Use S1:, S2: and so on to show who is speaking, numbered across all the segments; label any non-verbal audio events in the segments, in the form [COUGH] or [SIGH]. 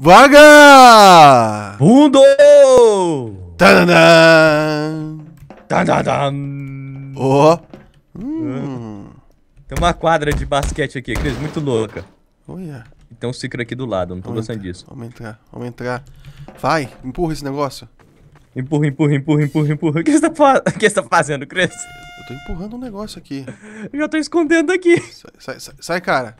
S1: Vaga! Mundo! Tadadam!
S2: Tadadam! Ó! Oh. Hum. Tem uma quadra de basquete aqui, Cris, muito louca. Olha. Yeah. Tem um ciclo aqui do lado, não tô vamos gostando entrar, disso. Vamos
S1: entrar, vamos entrar. Vai, empurra esse negócio. Empurra, empurra, empurra, empurra,
S2: empurra. O que você tá, fa... [LAUGHS] o que você tá fazendo, Cris? Eu tô empurrando um negócio aqui.
S1: Eu já tô escondendo aqui. Sai, sai, sai, sai, cara.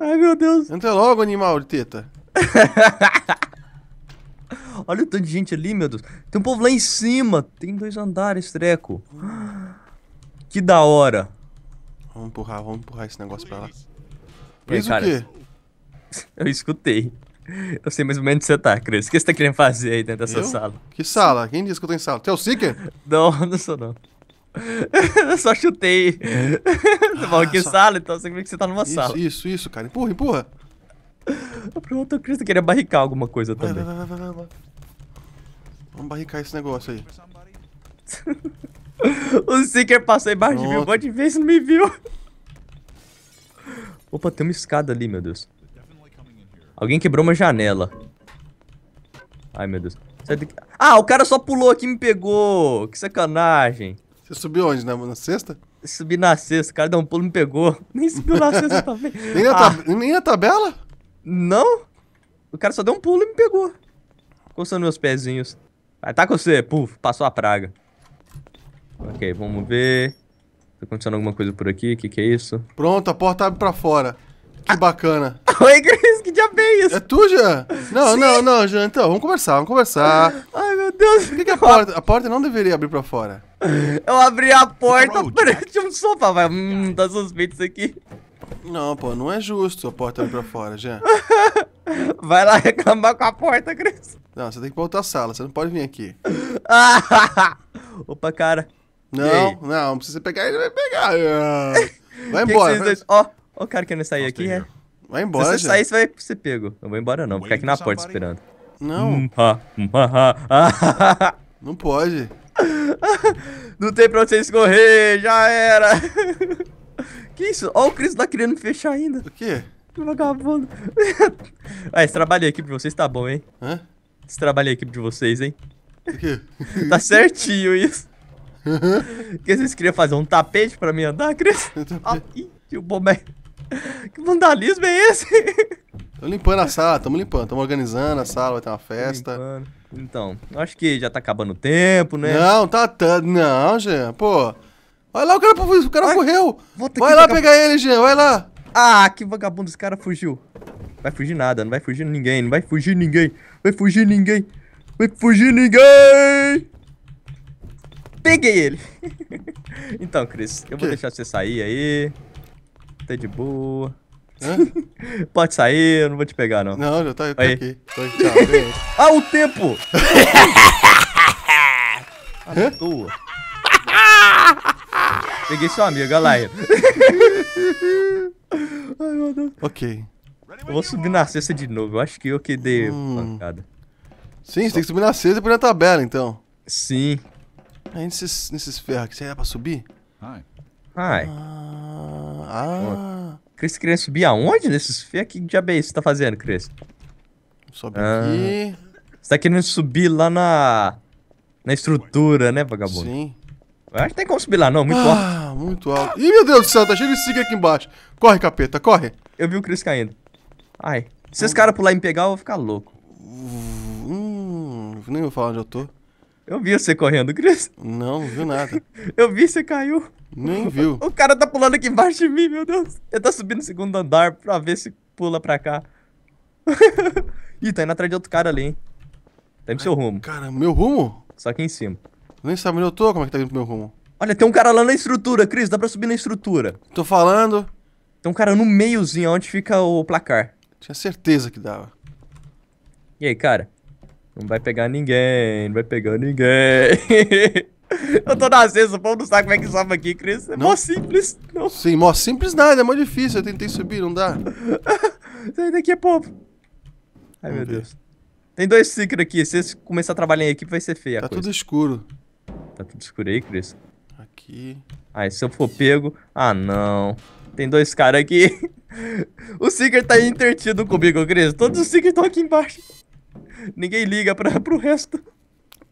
S1: Ai, meu Deus. Entra logo, animal de teta.
S2: [LAUGHS] Olha o tanto de gente ali, meu Deus. Tem um povo lá em cima. Tem dois andares, treco. Que da hora. Vamos empurrar, vamos empurrar esse negócio pra lá. Mas o quê? [LAUGHS] Eu escutei. Eu sei mais ou menos onde você tá, Cris. O que você tá querendo fazer aí dentro dessa eu? sala?
S1: Que sala? Quem disse que eu tô em sala? Você é o Seeker? Não, [LAUGHS] não sou não. eu só chutei. É. Você ah, falou que só... sala, então você vê que você tá numa isso, sala. Isso, isso, cara. Empurra, empurra. [LAUGHS] Pronto, o Chris queria barricar alguma coisa vai, também.
S2: Vai, vai, vai, vai, vai.
S1: Vamos barricar esse negócio aí. [LAUGHS]
S2: o Seeker passou embaixo Pronto. de mim pode ver se não me viu. Opa, tem uma escada ali, meu Deus. Alguém quebrou uma janela. Ai, meu Deus. Ah, o cara só pulou aqui e me pegou. Que sacanagem. Você subiu onde? Na, na sexta? Subi na sexta. O cara deu um pulo e me pegou. [LAUGHS] Nem subiu na sexta
S1: também. nem, ah.
S2: nem na tabela? Não? O cara só deu um pulo e me pegou. Coçando meus pezinhos. Vai, tá com você. Puf, passou a praga. Ok, vamos ver. Tá acontecendo alguma coisa por aqui? O que, que é isso?
S1: Pronto, a porta abre pra fora. Que bacana. [LAUGHS] Oi, Cris, que diabo é isso? É tu, Jean? Não, Sim. não, não, Jean. Então, vamos conversar, vamos conversar. Ai, meu Deus. Por que, que a porta... A porta não deveria abrir pra fora. Eu abri a porta, tinha um sofá. Vai, hum, tá suspeito isso aqui. Não, pô, não é justo a porta abrir pra fora, Jean. [LAUGHS] Vai lá reclamar com a porta, Cris. Não, você tem que ir pra outra sala, você não pode vir aqui. [LAUGHS] Opa, cara. Não, não, não precisa pegar, ele vai pegar. [LAUGHS] Vai embora. Ó, ó o cara querendo sair aqui, é? Vai embora, Se você sair, você vai
S2: ser pego. Eu vou embora não, vou ficar aqui na porta esperando. Não. Hum, hum,
S1: não pode.
S2: não tem pra onde você escorrer, já era. Que isso? Ó, o Cris tá querendo me fechar ainda. O quê? Que vagabundo. [LAUGHS] ah, esse trabalho aqui pra vocês tá bom, hein? Hã? Esse trabalho aqui de vocês, hein? O quê? [LAUGHS] tá certinho isso. Porque vocês queriam fazer um tapete pra mim andar, Cris? Ah, ih, o bomé. Que vandalismo é esse? [LAUGHS] Tô limpando a sala, tamo limpando,
S1: tamo organizando a sala, vai ter uma festa. Limpando.
S2: Então, acho que já tá acabando o tempo, né?
S1: Não, tá. tá não, gente. pô. Vai lá, o cara, o cara Ai, correu. Vai lá pegar
S2: ele, Jean, vai lá. Ah, que vagabundo, esse cara fugiu. Vai fugir nada, não vai fugir ninguém, não vai fugir ninguém. Vai fugir ninguém. Vai fugir ninguém. Peguei ele. [LAUGHS] então, Cris, eu vou deixar você sair aí. Tá de boa. Hã? [LAUGHS] Pode sair, eu não vou te pegar, não. Não, já tá, tá aqui. Tô aqui. [LAUGHS] ah, o tempo! A tua. Peguei seu amigo, olha lá ele. [LAUGHS]
S1: Ai, meu Deus.
S2: Ok. Eu vou subir na cesta de novo. Eu acho que eu que dei hum. pancada.
S1: Sim, você tem que subir na cesta e pôr na tabela, então. Sim.
S2: Aí nesses, nesses ferros aqui, será é pra subir? Ai. Ai. Ah. ah. Chris queria subir aonde nesses ferros? Que diabo é isso que você tá fazendo, Chris? Sobe ah. aqui. Você tá querendo subir lá na... Na estrutura, né, vagabundo? Sim. Acho que tem como subir lá, não. Muito ah, alto. muito alto. Ih, meu Deus do céu, tá cheio de siga aqui embaixo. Corre, capeta, corre. Eu vi o Chris caindo. Ai. Se esses caras pular e me pegar, eu vou
S1: ficar louco. Hum, nem vou falar onde eu tô. Eu vi você correndo,
S2: Chris. Não, não viu nada. eu vi, você caiu. Nem viu. O cara tá pulando aqui embaixo de mim, meu Deus. Ele tá subindo no segundo andar pra ver se pula pra cá. [LAUGHS] Ih, tá indo atrás de outro cara ali, hein. Tá indo pro seu rumo. Cara, meu rumo? Só aqui em cima. Nem sabe onde eu tô, como é que tá indo pro meu rumo? Olha, tem um cara lá na estrutura, Cris, dá pra subir na estrutura. Tô
S1: falando.
S2: Tem um cara no meiozinho, onde fica o placar. Tinha certeza que dava. E aí, cara? Não vai pegar ninguém, não vai pegar ninguém. [LAUGHS]
S1: eu tô na sexta, o povo não sabe como é que sobe aqui, Cris. É não. mó simples. Não. Sim, mó simples nada, é mó difícil. Eu tentei subir, não dá. [LAUGHS] Sai daqui é pouco.
S2: Ai, Vamos meu ver. Deus. Tem dois secret aqui. Se você começar a trabalhar em equipe, vai ser feio Tá tudo escuro. Tá tudo escuro aí, Cris? Aqui. Aí, se eu for pego... Ah, não. Tem dois caras aqui. [LAUGHS] o Seeker tá entretido comigo, Cris. Todos os Seekers estão aqui embaixo. Ninguém liga pra, pro resto.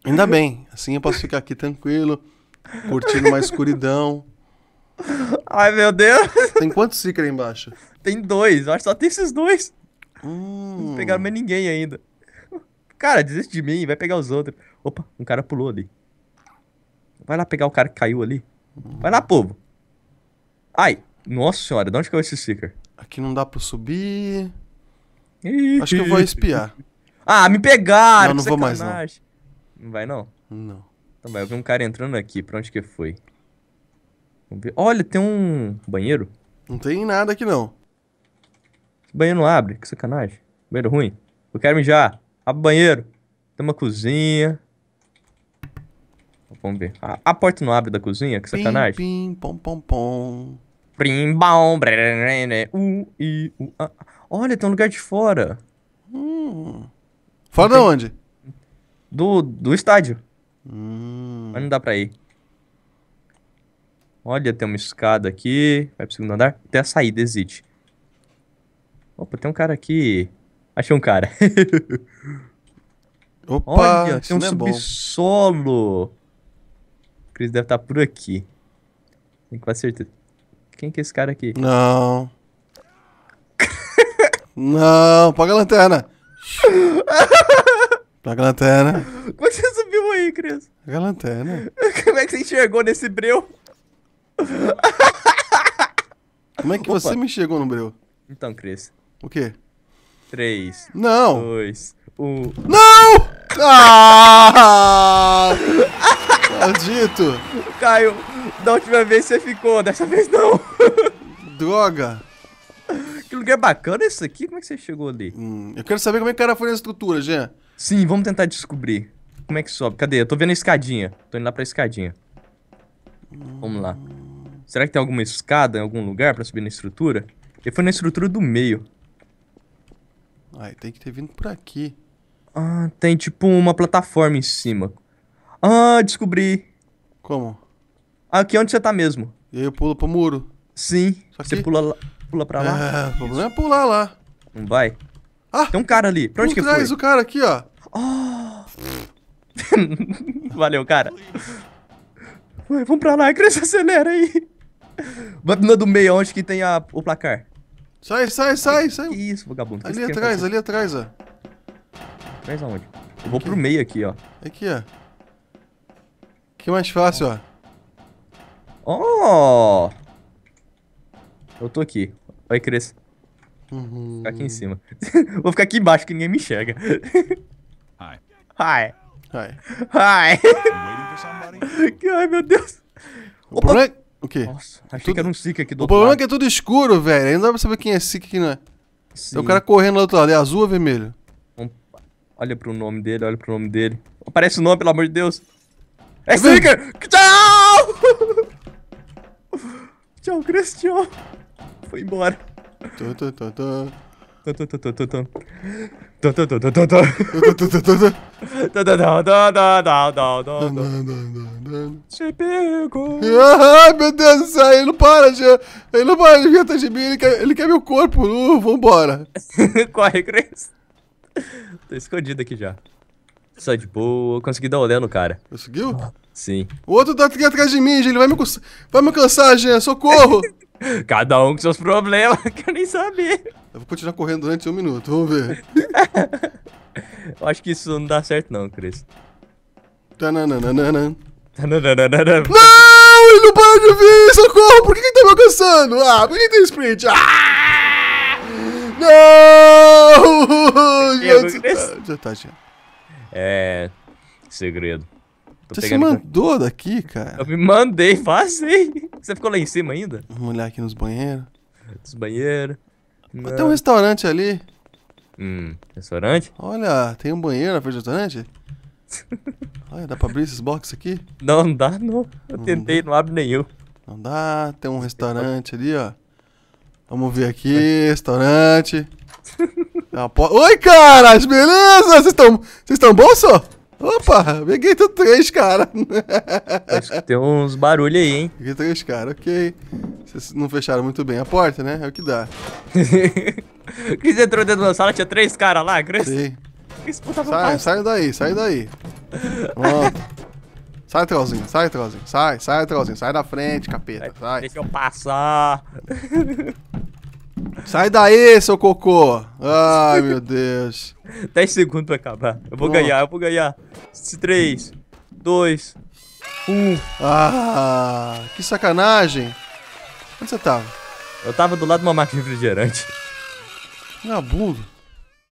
S1: Ainda bem. Assim eu posso ficar aqui tranquilo, curtindo uma escuridão. Ai, meu Deus.
S2: Tem quantos Seeker aí embaixo? Tem dois. Eu acho que só tem esses dois. Hum. Não pegaram mais ninguém ainda. Cara, desiste de mim. Vai pegar os outros. Opa, um cara pulou ali. Vai lá pegar o cara que caiu ali. Vai lá, povo. Ai, nossa senhora, de onde caiu é esse sticker? Aqui não dá pra subir. Acho que eu vou espiar. Ah, me pegaram! Não, não vou mais, não. Não vai, não? Não. Então vai, eu vi um cara entrando aqui. Pra onde que foi? Olha, tem um banheiro. Não tem nada aqui, não. Esse banheiro não abre, que sacanagem. Banheiro ruim. Eu quero mijar. Abre o banheiro. Tem uma cozinha. Vamos ver. A, a porta não abre da cozinha? Que sacanagem. Pim, pim pom, pom, pom. Pim bom, brerene, u, i, u, a. Olha, tem um lugar de fora.
S1: Hum.
S2: Fora tem... de onde? Do, do estádio. Hum. Mas não dá pra ir. Olha, tem uma escada aqui. Vai pro segundo andar. Tem a saída, existe. Opa, tem um cara aqui. Achei um cara. [LAUGHS] Opa, Olha, tem um é subsolo. Bom. Cris deve estar tá por aqui. Tem quase certeza. Quem que é esse cara aqui?
S1: Não. Não, paga a lanterna. paga a lanterna.
S2: Como você subiu aí, Cris?
S1: Paga a lanterna.
S2: Como é que você enxergou nesse breu?
S1: Como é que Opa. você me enxergou no breu? Então, Cris. O quê? Três. Não! Dois. Um. Não!
S2: Ah! Maldito! Caio, da última vez você ficou, dessa vez não. Droga! Que lugar bacana esse aqui? Como é que você chegou ali? Hum, eu quero saber como é que o cara foi na estrutura, Jean. Sim, vamos tentar descobrir. Como é que sobe? Cadê? Eu tô vendo a escadinha. Tô indo lá pra escadinha. Vamos lá. Será que tem alguma escada em algum lugar pra subir na estrutura? Ele foi na estrutura do meio. Ai, tem que ter vindo por aqui. Ah, tem tipo uma plataforma em cima. Ah, descobri. Como? Aqui onde você tá mesmo. E aí eu pulo pro muro. Sim. Você pula, lá, pula pra lá. É, o problema é pular lá. Não vai? Ah! Tem um cara ali. Pra onde que trás foi? o cara aqui, ó. Oh. [LAUGHS] Valeu, cara.
S1: vamos pra lá, cresce acelera aí.
S2: Vai do meio, onde que tem a, o placar.
S1: Sai, sai, sai, sai. Que isso,
S2: vagabundo. Ali atrás,
S1: ali atrás, ó.
S2: Mais aonde? Eu vou pro meio aqui, ó.
S1: Aqui, ó. Que mais fácil,
S2: ó. Oh! Eu tô aqui. Vai, crescer Uhum. ficar aqui em cima. [LAUGHS] vou ficar aqui embaixo que ninguém me enxerga. Hi. Hi. Hi. Hi. [LAUGHS] Ai, meu Deus. O Opa. problema é... O quê? Nossa, achei tudo... que era um Sika aqui do o outro lado. O problema é que é tudo
S1: escuro, velho. Aí não dá pra saber quem é Sika e quem não é. é Sim. o cara correndo lá do outro lado. É azul ou vermelho?
S2: Olha pro nome dele, olha pro nome dele. Aparece o nome, pelo amor de Deus. É Slicker! Tchau! Tchau, Christian.
S1: Foi embora. Tô, tô, tô, tô.
S2: Te pego. Ai,
S1: meu Deus do céu, ele não para, já. Ele não para, ele quer, ele quer meu corpo nu, vambora.
S2: Corre, Cris. Tô escondido aqui já. Só de boa, consegui dar um olé no cara. Conseguiu? Sim.
S1: O outro tá aqui atrás de mim, gente. Ele vai me, vai me cansar, gente. Socorro!
S2: [LAUGHS] Cada
S1: um com seus problemas, [LAUGHS] quero nem saber. Eu vou continuar correndo durante um minuto, vamos ver. [LAUGHS]
S2: Eu acho que isso não dá certo não, Cris. Não! Ele
S1: não para de vir! Socorro! Por que ele tá me alcançando? Ah, por que tem sprint? Ah! Não! Eu já, tá,
S2: já tá, já. É. Segredo. Tô Você se mandou daqui, cara? Eu me mandei, passei. Você ficou lá em cima ainda? Vamos olhar aqui nos banheiros. Nos banheiros. Tem um
S1: restaurante ali.
S2: Hum, restaurante?
S1: Olha, tem um banheiro na frente do restaurante? [LAUGHS] Olha, dá pra abrir esses boxes aqui? Não, não
S2: dá não. Eu não tentei, dá. não
S1: abre nenhum. Não dá, tem um restaurante ali, ó. Vamos ver aqui, restaurante. [LAUGHS] É Oi, caras, beleza? Vocês estão vocês tão só? Opa, peguei tudo três, cara. [LAUGHS] Acho que tem uns barulhos aí, hein? Peguei três, cara, ok. Vocês não fecharam muito bem a porta, né? É o que dá.
S2: Cris [LAUGHS] entrou dentro da sala, tinha três caras lá, Cris. Sim. Cris, puta tá sai, sai
S1: daí, sai daí. Sai, trollzinho, sai, trollzinho, sai, sai, trollzinho, sai da frente, capeta, sai. Deixa eu passar. Sai daí, seu cocô! Ai, meu Deus.
S2: 10 [LAUGHS] segundos pra acabar. Eu vou Pô. ganhar, eu vou ganhar. 3, 2,
S1: 1. Ah, que sacanagem. Onde você tava?
S2: Eu tava do lado de uma máquina de refrigerante.
S1: abuso.